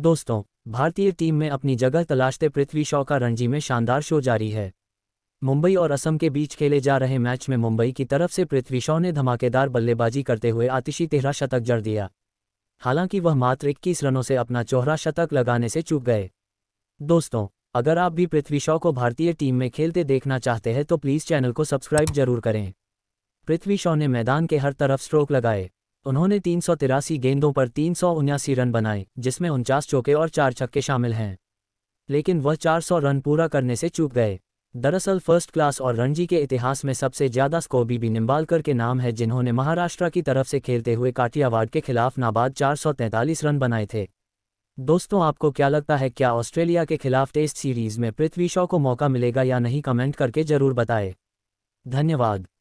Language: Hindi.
दोस्तों भारतीय टीम में अपनी जगह तलाशते पृथ्वी शॉ का रणजी में शानदार शो जारी है मुंबई और असम के बीच खेले जा रहे मैच में मुंबई की तरफ से पृथ्वी शॉ ने धमाकेदार बल्लेबाजी करते हुए आतिशी तेरह शतक जड़ दिया हालांकि वह मात्र इक्कीस रनों से अपना चौहरा शतक लगाने से चूक गए दोस्तों अगर आप भी पृथ्वी शॉ को भारतीय टीम में खेलते देखना चाहते हैं तो प्लीज़ चैनल को सब्सक्राइब जरूर करें पृथ्वी शॉ ने मैदान के हर तरफ स्ट्रोक लगाए उन्होंने तीन गेंदों पर तीन रन बनाए जिसमें उनचास चौके और चार छक्के शामिल हैं लेकिन वह 400 रन पूरा करने से चूक गए दरअसल फर्स्ट क्लास और रणजी के इतिहास में सबसे ज्यादा स्कोर बीबी निम्बालकर के नाम है जिन्होंने महाराष्ट्र की तरफ से खेलते हुए काठियावाड़ के खिलाफ नाबाद 443 रन बनाए थे दोस्तों आपको क्या लगता है क्या ऑस्ट्रेलिया के खिलाफ टेस्ट सीरीज में पृथ्वी शॉ को मौका मिलेगा या नहीं कमेंट करके जरूर बताए धन्यवाद